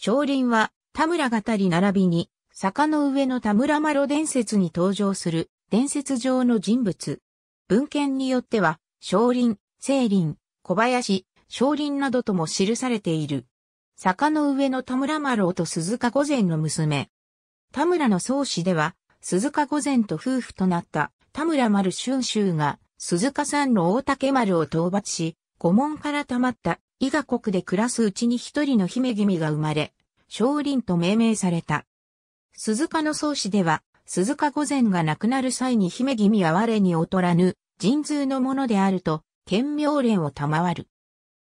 少林は田村語り並びに坂の上の田村麻呂伝説に登場する伝説上の人物。文献によっては少林、聖林、小林、少林などとも記されている。坂の上の田村麻呂と鈴鹿御前の娘。田村の宗師では鈴鹿御前と夫婦となった田村丸春秋が鈴鹿さんの大竹丸を討伐し、御門から溜まった伊賀国で暮らすうちに一人の姫君が生まれ、少林と命名された。鈴鹿の宗師では、鈴鹿御前が亡くなる際に姫君は我に劣らぬ、神通のものであると、剣妙令を賜る。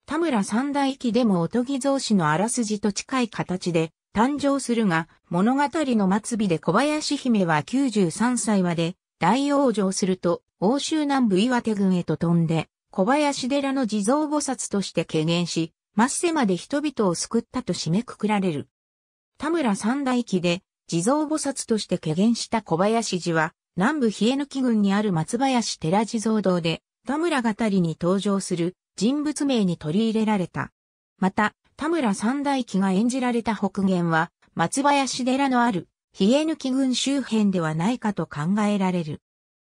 田村三大域でもおとぎ造詞のあらすじと近い形で誕生するが、物語の末尾で小林姫は93歳まで大往生すると、欧州南部岩手郡へと飛んで、小林寺の地蔵菩薩として敬遠し、末世まで人々を救ったと締めくくられる。田村三大記で、地蔵菩薩として敬遠した小林寺は、南部冷抜郡にある松林寺地蔵堂で、田村語りに登場する人物名に取り入れられた。また、田村三大記が演じられた北限は、松林寺のある、冷抜郡周辺ではないかと考えられる。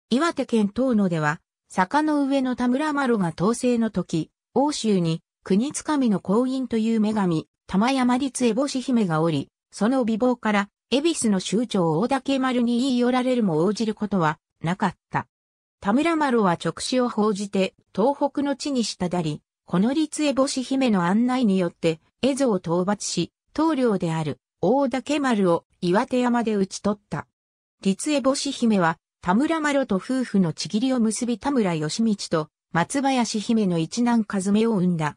岩手県東野では、坂の上の田村麻呂が統制の時、欧州に国つかみの婚院という女神、玉山立江星姫がおり、その美貌から、恵比寿の州長大竹丸に言い寄られるも応じることはなかった。田村丸は直視を報じて東北の地にしただり、この立恵星姫の案内によって蝦夷を討伐し、棟領である大竹丸を岩手山で討ち取った。立恵星姫は田村麻呂と夫婦のちぎりを結び田村義道と松林姫の一男和目を生んだ。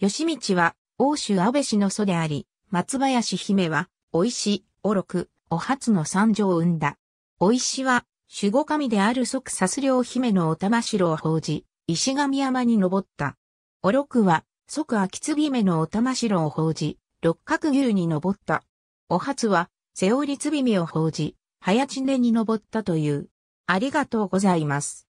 義道は、欧州安倍氏の祖であり、松林姫は、お石、おろく、お初の三女を生んだ。お石は、守護神である即殺領姫のお玉城を奉じ、石神山に登った。おろくは、即秋継姫のお玉城を奉じ、六角牛に登った。お初は、瀬尾律姫を奉じ、早知根に登ったという。ありがとうございます。